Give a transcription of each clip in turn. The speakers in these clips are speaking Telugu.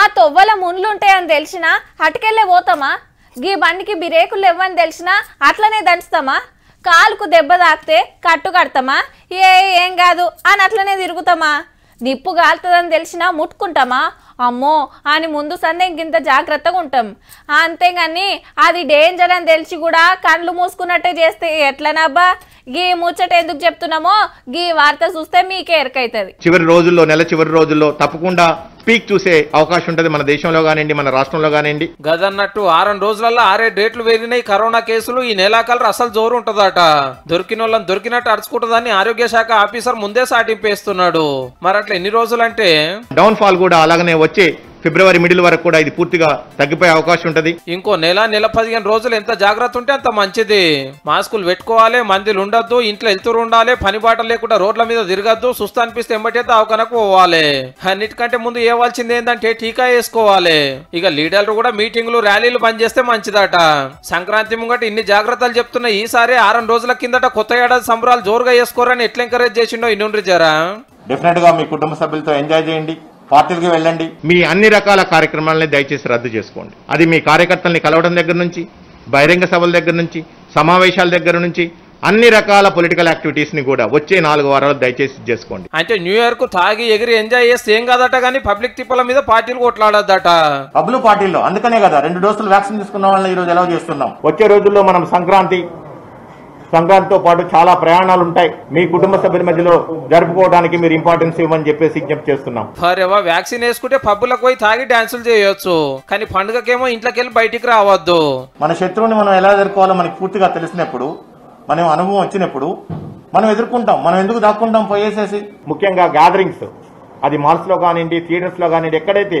ఆ తొవ్వల ముండ్లుంటాయని తెలిసినా అటుకెళ్ళే పోతామా గీ బండికి బిరేకులు ఇవ్వని తెలిసినా అట్లనే దంచుతామా కాలుకు దెబ్బ తాకితే కట్టు కడతామా ఏ ఏం కాదు అని అట్లనే తిరుగుతామా నిప్పు కాలుతుందని తెలిసినా ముట్టుకుంటామా అమ్మో అని ముందు సందే ఇంత జాగ్రత్తగా ఉంటాం అంతేగాని అది డేంజర్ అని తెలిసి కూడా కళ్ళు మూసుకున్నట్టే చేస్తే ఎట్లనబ్బా గీ ముచ్చట ఎందుకు చెప్తున్నామో గీ వార్త చూస్తే మీకే ఎరకైతుంది చివరి రోజుల్లో నెల చివరి రోజుల్లో తప్పకుండా పీక్ చూసే అవకాశం ఉంటుంది మన దేశంలో కానివ్వండి మన రాష్ట్రంలో కానివ్వండి గదన్నట్టు ఆరం రోజులలో ఆరే డేట్లు వేరినాయి కరోనా కేసులు ఈ నెలాఖరు అసలు జోరు ఉంటదట దొరికిన వాళ్ళని దొరికినట్టు అరుచుకుంటుందని ఆరోగ్య శాఖ ఆఫీసర్ ముందే సాటింపేస్తున్నాడు మరి అట్లా ఎన్ని రోజులంటే డౌన్ ఫాల్ కూడా అలాగనే వచ్చి ఫిబ్రవరి మిడిల్ వరకు కూడా ఇది పూర్తిగా తగ్గిపోయే అవకాశం ఉంటది ఇంకో నెల నెల పదిహేను రోజులు ఎంత జాగ్రత్త ఉంటే అంత మంచిది మాస్కులు పెట్టుకోవాలి మందులు ఉండద్దు ఇంట్లో వెళ్తూ ఉండాలి పని బాట లేకుండా రోడ్ల మీద తిరగద్దు సుస్థ అనిపిస్తే ఎంబటే అవకనకు పోవాలి అన్నిటికంటే ముందు ఏవాల్సింది ఏంటంటే టీకా వేసుకోవాలి ఇక లీడర్లు కూడా మీటింగ్లు ర్యాలీలు బంద్ చేస్తే మంచిదట సంక్రాంతి ముంగట ఇన్ని జాగ్రత్తలు చెప్తున్న ఈసారి ఆరం రోజుల కిందట కొత్త ఏడాది సంబరాలు జోరుగా వేసుకోరని ఎట్లా ఎంకరేజ్ చేసిండో ఇన్నుండ్రి జరా డెఫినెట్ గా మీ కుటుంబ సభ్యులతో ఎంజాయ్ చేయండి పార్టీలకి వెళ్ళండి మీ అన్ని రకాల కార్యక్రమాలని దయచేసి రద్దు చేసుకోండి అది మీ కార్యకర్తల్ని కలవడం దగ్గర నుంచి బహిరంగ సభల దగ్గర నుంచి సమావేశాల దగ్గర నుంచి అన్ని రకాల పొలిటికల్ యాక్టివిటీస్ ని కూడా వచ్చే నాలుగు వారాలు దయచేసి చేసుకోండి అంటే న్యూయార్క్ తాగి ఎగిరి ఎంజాయ్ చేస్తే ఏం కాదట కానీ పబ్లిక్ తిప్పల మీద పార్టీలు కొట్లాడద్దట పబ్లిక్ పార్టీల్లో అందుకనే కదా రెండు డోసులు వ్యాక్సిన్ తీసుకున్న వాళ్ళని ఈ రోజు ఎలా చేస్తున్నాం వచ్చే రోజుల్లో మనం సంక్రాంతి సంక్రాంతితో పాటు చాలా ప్రయాణాలు ఉంటాయి మీ కుటుంబ సభ్యుల మధ్యలో జరుపుకోవడానికి మీరు ఇంపార్టెన్స్ ఇవ్వమని చెప్పేసి విజ్ఞప్తి చేస్తున్నాం సరే వ్యాక్సిన్ వేసుకుంటే పబ్బులకు పోయి తాగి డాన్సులు చేయొచ్చు కానీ పండుగకేమో ఇంట్లోకి వెళ్ళి బయటికి రావద్దు మన శత్రువుని మనం ఎలా ఎదుర్కోవాలో మనకి పూర్తిగా తెలిసినప్పుడు మనం అనుభవం వచ్చినప్పుడు మనం ఎదుర్కొంటాం మనం ఎందుకు దాక్కుంటాం పోయేసేసి ముఖ్యంగా గ్యాదరింగ్స్ అది మాల్స్లో కానివ్వండి లో కానివ్వండి ఎక్కడైతే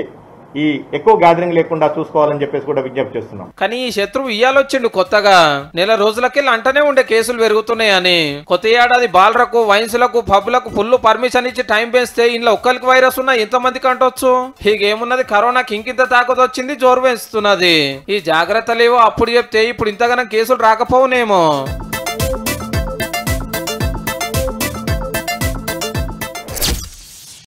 ఈ ఎక్కువ గ్యాదరింగ్ లేకుండా చూసుకోవాలని చెప్పేసి కూడా విజ్ఞప్తి చేస్తున్నాం కానీ ఈ శత్రువు ఇయ్యాలొచ్చిండు కొత్తగా నెల రోజులకెళ్ళి అంటనే ఉండే కేసులు పెరుగుతున్నాయని కొత్త ఏడాది బాలరకు వయసులకు పబ్లకు ఫుల్ పర్మిషన్ ఇచ్చి టైం పెంచితే ఇంట్లో ఒక్కరికి వైరస్ ఉన్నా ఎంతమంది కంటొచ్చు ఏమున్నది కరోనాకి కింకింత తాకత వచ్చింది జోరు పెంచుతున్నది ఈ జాగ్రత్తలేవో అప్పుడు చెప్తే ఇప్పుడు ఇంతగానం కేసులు రాకపోవునేమో